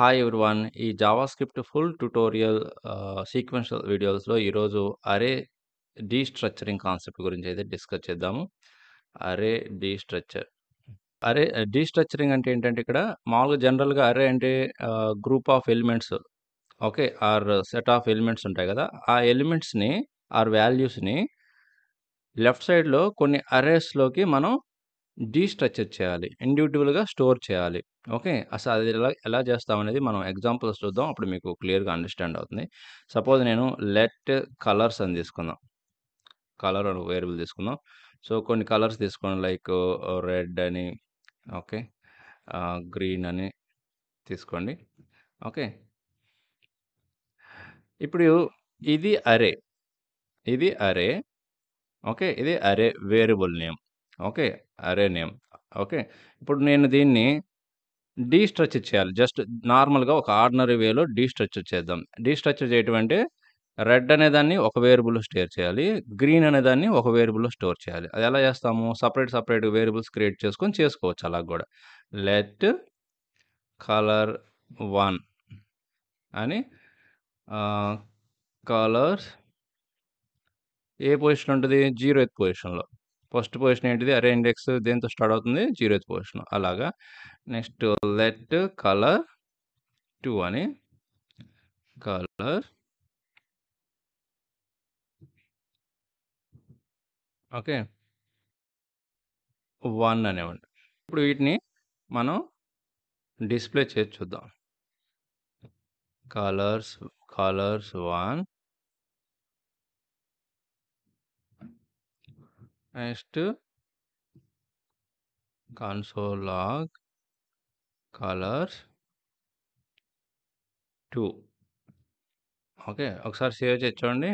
Hi everyone ఈ JavaScript full tutorial sequential వీడియోస్లో ఈరోజు అరే డీ స్ట్రక్చరింగ్ కాన్సెప్ట్ గురించి అయితే డిస్కస్ చేద్దాము array destructure array destructuring అంటే ఏంటంటే ఇక్కడ మామూలుగా జనరల్గా అరే అంటే group of elements okay or set of elements ఉంటాయి కదా ఆ ఎలిమెంట్స్ని ఆర్ వాల్యూస్ని లెఫ్ట్ సైడ్లో కొన్ని అరేస్లోకి మనం డీ స్ట్రక్చర్ చేయాలి ఇండివిజువల్గా స్టోర్ చేయాలి ఓకే. అసలు అది ఎలా ఎలా చేస్తామనేది మనం ఎగ్జాంపుల్స్ చూద్దాం. అప్పుడు మీకు క్లియర్‌గా అండర్‌స్టాండ్ అవుతుంది. సపోజ్ నేను లెట్ కలర్స్ అని తీసుకుందాం. కలర్ అని వేరియబుల్ తీసుకుందాం. సో, కొన్ని కలర్స్ తీసుకోండి లైక్ రెడ్ అని ఓకే. గ్రీన్ అని తీసుకోండి. ఓకే. ఇప్పుడు ఇది అరే ఇది అరే ఓకే. ఇది array variable name. Okay. Array name. Okay. ఇప్పుడు నేను దీన్ని డీ స్ట్రెచ్ చేయాలి జస్ట్ నార్మల్గా ఒక ఆర్డినరీ వేలో డీ స్ట్రెచ్ చేద్దాం డీ స్ట్రెచ్ చేయటం అంటే రెడ్ అనేదాన్ని ఒక వేరియబుల్లో స్టేర్ చేయాలి గ్రీన్ అనేదాన్ని ఒక వేరియబుల్లో స్టోర్ చేయాలి అది ఎలా చేస్తాము సపరేట్ సపరేట్ వేరియబుల్స్ క్రియేట్ చేసుకొని చేసుకోవచ్చు అలా కూడా లెట్ కలర్ వన్ అని కలర్స్ ఏ పొజిషన్ ఉంటుంది జీరో ఎత్ పొజిషన్లో ఫస్ట్ పొజిషన్ ఏంటిది అరే ఇండెక్స్ దేంతో స్టార్ట్ అవుతుంది జీరోత్ పొజిషన్ అలాగా నెక్స్ట్ లెట్ కలర్ టూ అని కలర్ ఓకే వన్ అనేవండి ఇప్పుడు వీటిని మనం డిస్ప్లే చేసి చూద్దాం colours colours one next console log colours two okay ఒకసారి సేవ్ చేసి చూడండి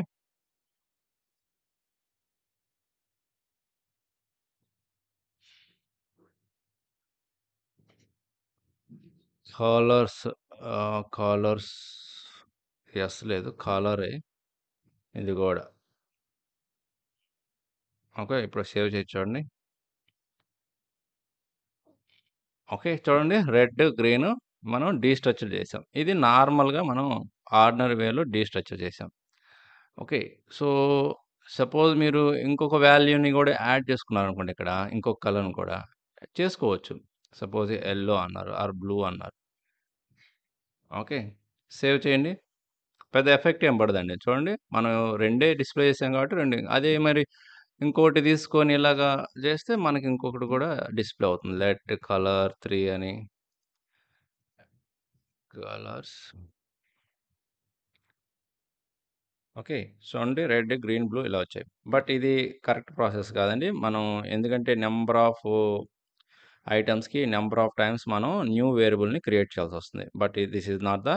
కాలర్స్ కాలర్స్ ఎస్ లేదు కాలరే ఇది కూడా ఓకే ఇప్పుడు సేవ్ చేసి చూడండి ఓకే చూడండి రెడ్ గ్రీన్ మనం డీ స్ట్రక్చర్ చేసాం ఇది నార్మల్గా మనం ఆర్డినరీ వేలో డీ స్ట్రక్చర్ చేసాం ఓకే సో సపోజ్ మీరు ఇంకొక వాల్యూని కూడా యాడ్ చేసుకున్నారు అనుకోండి ఇక్కడ ఇంకొక కలర్ని కూడా చేసుకోవచ్చు సపోజ్ ఎల్లో అన్నారు ఆర్ బ్లూ అన్నారు ఓకే సేవ్ చేయండి పెద్ద ఎఫెక్ట్ ఏం పడదండి చూడండి మనం రెండే డిస్ప్లే చేసాం కాబట్టి రెండు అదే మరి ఇంకొకటి తీసుకొని ఇలాగా చేస్తే మనకి ఇంకొకటి కూడా డిస్ప్లే అవుతుంది లెట్ కలర్ త్రీ అని కలర్స్ ఓకే సో అండి రెడ్ గ్రీన్ బ్లూ ఇలా వచ్చాయి బట్ ఇది కరెక్ట్ ప్రాసెస్ కాదండి మనం ఎందుకంటే నెంబర్ ఆఫ్ ఐటమ్స్కి నెంబర్ ఆఫ్ టైమ్స్ మనం న్యూ వేరియబుల్ని క్రియేట్ చేయాల్సి వస్తుంది but this is not the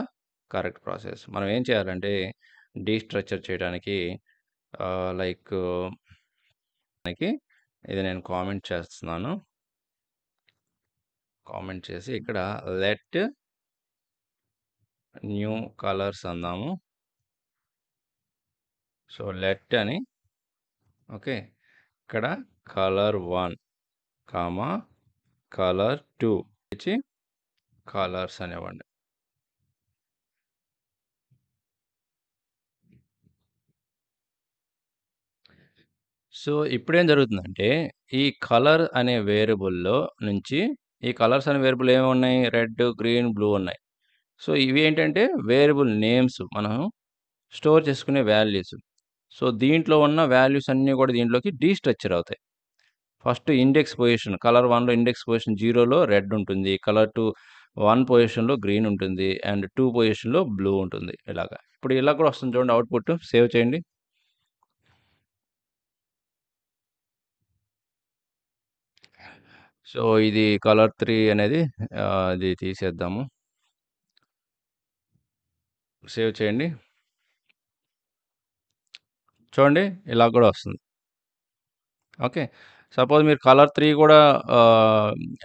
correct process మనం ఏం చేయాలంటే డీస్ట్రక్చర్ చేయడానికి లైక్ మనకి ఇది నేను కామెంట్ చేస్తున్నాను కామెంట్ చేసి ఇక్కడ లెట్ న్యూ కలర్స్ అందాము సో లెట్ అని ఓకే ఇక్కడ colour one comma colour two ఇచ్చి కలర్స్ అనేవ్వండి సో ఇప్పుడేం జరుగుతుందంటే, ఈ కలర్ అనే వేరియబుల్‌లో నుంచి ఈ కలర్స్ అనే వేరియబుల్ ఉన్నాయి రెడ్, గ్రీన్, బ్లూ ఉన్నాయి. సో, ఇవి ఏంటంటే వేరియబుల్ నేమ్స్. మనం స్టోర్ చేసుకునే వాల్యూస్. సో, దీంట్లో ఉన్న వాల్యూస్ అన్నీ కూడా దీంట్లోకి డీస్ట్రక్చర్ అవుతాయి. ఫస్ట్ ఇండెక్స్ పొజిషన్ కలర్ వన్లో ఇండెక్స్ పొజిషన్ జీరోలో రెడ్ ఉంటుంది. కలర్ టూ వన్ పొజిషన్‌లో గ్రీన్ ఉంటుంది. అండ్ టూ పొజిషన్‌లో బ్లూ ఉంటుంది. ఇలాగ. ఇప్పుడు ఇలా కూడా వస్తుంది చూడండి అవుట్‌పుట్. సేవ్ చేయండి. సో ఇది కలర్ త్రీ అనేది అది తీసేద్దాము సేవ్ చేయండి చూడండి ఇలా కూడా వస్తుంది ఓకే సపోజ్ మీరు కలర్ త్రీ కూడా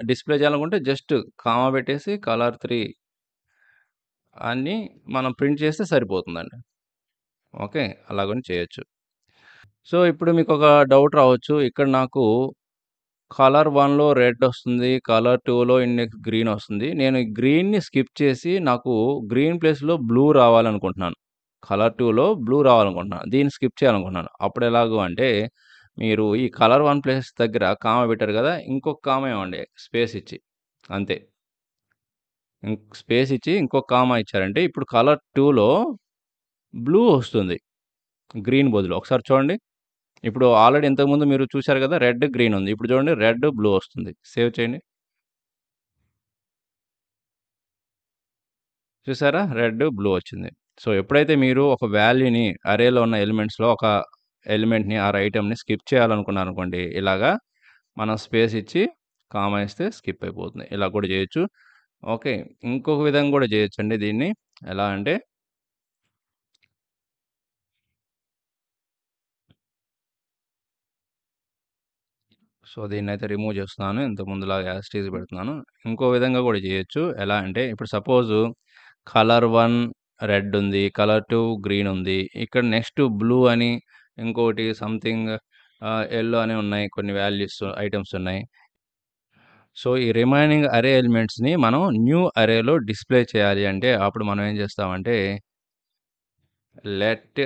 డిస్ప్లే చేయాలనుకుంటే జస్ట్ కామా పెట్టేసి కలర్ త్రీ అన్నీ మనం ప్రింట్ చేస్తే సరిపోతుందండి ఓకే అలాగని చేయొచ్చు సో ఇప్పుడు మీకు ఒక డౌట్ రావచ్చు ఇక్కడ నాకు కలర్ వన్లో రెడ్ వస్తుంది కలర్ టూలో ఇండెక్స్ గ్రీన్ వస్తుంది నేను గ్రీన్ని స్కిప్ చేసి నాకు గ్రీన్ ప్లేస్లో బ్లూ రావాలనుకుంటున్నాను కలర్ టూలో బ్లూ రావాలనుకుంటున్నాను దీన్ని స్కిప్ చేయాలనుకుంటున్నాను అప్పుడు ఎలాగో అంటే మీరు ఈ కలర్ వన్ ప్లేస్ దగ్గర కామ పెట్టారు కదా ఇంకొక కామ ఇవ్వండి స్పేస్ ఇచ్చి అంతే స్పేస్ ఇచ్చి ఇంకొక కామ ఇచ్చారంటే ఇప్పుడు కలర్ టూలో బ్లూ వస్తుంది గ్రీన్ బదులు ఒకసారి చూడండి ఇప్పుడు ఆల్రెడీ ఇంతకుముందు మీరు చూశారు కదా రెడ్ గ్రీన్ ఉంది ఇప్పుడు చూడండి రెడ్ బ్లూ వస్తుంది సేవ్ చేయండి చూసారా రెడ్ బ్లూ వచ్చింది సో ఎప్పుడైతే మీరు ఒక వాల్యూని అరేలో ఉన్న ఎలిమెంట్స్లో ఒక ఎలిమెంట్ని ఆ ఐటెంని స్కిప్ చేయాలనుకున్నాను అనుకోండి ఇలాగా మనం స్పేస్ ఇచ్చి కామా ఇస్తే స్కిప్ అయిపోతుంది ఇలా కూడా చేయొచ్చు ఓకే ఇంకొక విధంగా కూడా చేయొచ్చండి దీన్ని ఎలా అంటే సో దీన్ని అయితే రిమూవ్ చేస్తున్నాను ఇంత ముందులాగా యాస్టీజ్ పెడుతున్నాను ఇంకో విధంగా కూడా చేయొచ్చు ఎలా అంటే ఇప్పుడు సపోజు కలర్ వన్ రెడ్ ఉంది కలర్ టూ గ్రీన్ ఉంది ఇక్కడ నెక్స్ట్ బ్లూ అని ఇంకోటి సంథింగ్ ఎల్లో అని ఉన్నాయి కొన్ని వాల్యూస్ ఐటమ్స్ ఉన్నాయి సో ఈ రిమైనింగ్ అరే ఎలిమెంట్స్ని మనం న్యూ అరేలో డిస్ప్లే చేయాలి అంటే అప్పుడు మనం ఏం చేస్తామంటే let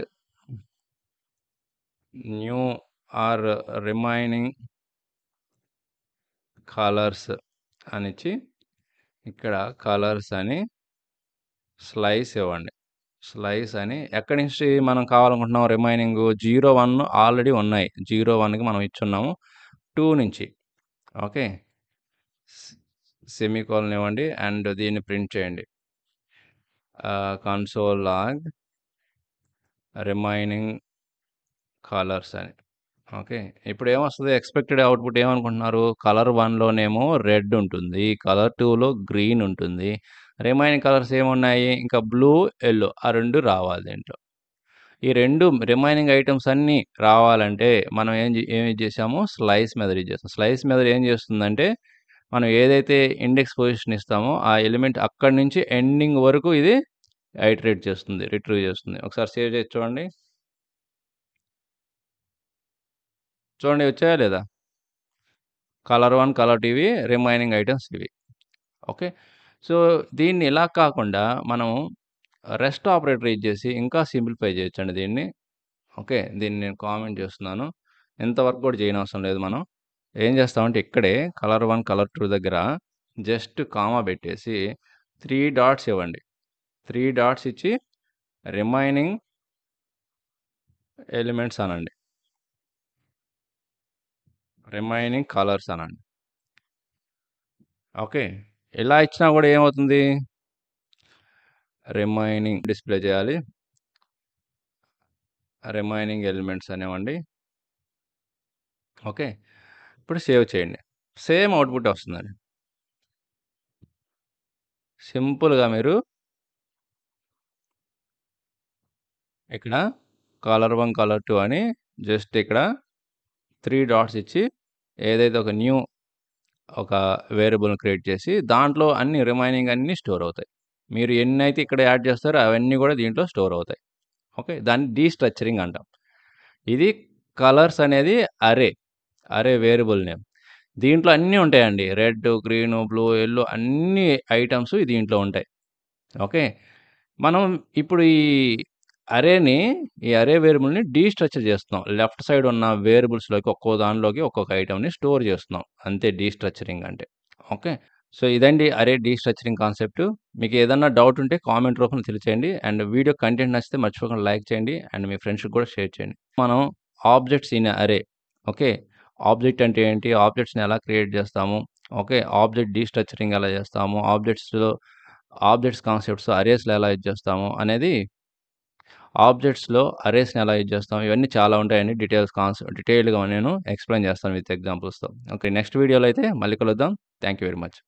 new or remaining colours అనిచ్చి ఇక్కడ కాలర్స్ అని స్లైస్ ఇవ్వండి స్లైస్ అని ఎక్కడి నుంచి మనం కావాలనుకుంటున్నాం రిమైనింగ్ జీరో వన్ ఆల్రెడీ ఉన్నాయి జీరో వన్కి మనం ఇచ్చున్నాము టూ నుంచి ఓకే సెమీకోలన్ ఇవ్వండి అండ్ దీన్ని ప్రింట్ చేయండి కన్సోల్ లాగ్ రిమైనింగ్ కాలర్స్ అని ఓకే. ఇప్పుడు ఏమొస్తుంది ఎక్స్‌పెక్టెడ్ అవుట్‌పుట్ ఏమనుకుంటున్నారు? కలర్ వన్లోనేమో రెడ్ ఉంటుంది. కలర్ టూలో గ్రీన్ ఉంటుంది. రిమైనింగ్ కలర్స్ ఏమున్నాయి? ఇంకా బ్లూ, ఎల్లో ఆ రెండు రావాలి దీంట్లో. ఈ రెండు రిమైనింగ్ ఐటమ్స్ అన్నీ రావాలంటే మనం ఏం ఏం చేసాము? స్లైస్ మెథడ్ యూజ్ చేస్తాం స్లైస్ మెథడ్ ఏం చేస్తుందంటే, మనం ఏదైతే ఇండెక్స్ పొజిషన్ ఇస్తామో ఆ ఎలిమెంట్ అక్కడి నుంచి ఎండింగ్ వరకు ఇది ఐటరేట్ చేస్తుంది. రిట్రీవ్ చేస్తుంది. ఒకసారి సేవ్ చేసి చూడండి. చూడండి వచ్చాయా లేదా colour one colour TV remaining items ఇవి ఓకే సో దీన్ని ఇలా కాకుండా మనం రెస్ట్ ఆపరేటర్ ఇచ్చేసి ఇంకా సింప్లిఫై చేయొచ్చండి దీన్ని ఓకే దీన్ని నేను కామెంట్ చేస్తున్నాను ఇంతవరకు కూడా చేయని అవసరం లేదు మనం ఏం చేస్తామంటే ఇక్కడే కలర్ వన్ కలర్ టూ దగ్గర జస్ట్ కామా పెట్టేసి త్రీ డాట్స్ ఇవ్వండి త్రీ డాట్స్ ఇచ్చి రిమైనింగ్ ఎలిమెంట్స్ అనండి రిమైనింగ్ కలర్స్ అనండి ఓకే ఎలా ఇచ్చినా కూడా ఏమవుతుంది రిమైనింగ్ డిస్ప్లే చేయాలి రిమైనింగ్ ఎలిమెంట్స్ అనేవండి ఓకే ఇప్పుడు సేవ్ చేయండి సేమ్ అవుట్పుట్ వస్తుందండి సింపుల్గా మీరు ఇక్కడ కలర్ వన్ కలర్ టూ అని జస్ట్ ఇక్కడ త్రీ డాట్స్ ఇచ్చి ఏదైతే ఒక న్యూ ఒక వేరియబుల్ని క్రియేట్ చేసి దాంట్లో అన్ని రిమైనింగ్ అన్నీ స్టోర్ అవుతాయి మీరు ఎన్ని అయితే ఇక్కడ యాడ్ చేస్తారో అవన్నీ కూడా దీంట్లో స్టోర్ అవుతాయి ఓకే దాన్ని డీస్ట్రక్చరింగ్ అంటాం ఇది కలర్స్ అనేది అరే అరే వేరియబుల్ నేమ్ దీంట్లో అన్నీ ఉంటాయండి రెడ్ గ్రీన్ బ్లూ ఎల్లో అన్ని ఐటమ్స్ దీంట్లో ఉంటాయి ఓకే మనం ఇప్పుడు ఈ అరేని ఈ అరే వేరియబుల్ని డీస్ట్రక్చర్ చేస్తున్నాం లెఫ్ట్ సైడ్ ఉన్న వేరియబుల్స్లోకి ఒక్కో దానిలోకి ఒక్కొక్క ఐటమ్ని స్టోర్ చేస్తున్నాం అంతే డీస్ట్రక్చరింగ్ అంటే ఓకే సో ఇదండి అరే డీస్ట్రక్చరింగ్ కాన్సెప్ట్ మీకు ఏదన్నా డౌట్ ఉంటే కామెంట్ రూపంలో తెలియచేయండి అండ్ వీడియో కంటెంట్ నచ్చితే మర్చిపోకుండా లైక్ చేయండి అండ్ మీ ఫ్రెండ్స్కి కూడా షేర్ చేయండి మనం objects in array okay object అంటే ఏంటి ఆబ్జెక్ట్స్ని ఎలా క్రియేట్ చేస్తాము ఓకే ఆబ్జెక్ట్ డీస్ట్రక్చరింగ్ ఎలా చేస్తాము ఆబ్జెక్ట్స్లో ఆబ్జెక్ట్స్ కాన్సెప్ట్స్ అరేస్లో ఎలా యూజ్ చేస్తాము అనేది ఆబ్జెక్ట్స్లో అరేస్ని ఎలా యూజ్ చేస్తాం ఇవన్నీ చాలా ఉంటాయని డీటెయిల్స్ కాన్స్ డీటెయిల్గా నేను ఎక్స్ప్లెయిన్ చేస్తాను విత్ ఎగ్జాంపుల్స్తో ఓకే నెక్స్ట్ వీడియోలో అయితే మళ్ళీ కలుద్దాం థ్యాంక్ యూ వెరీ మచ్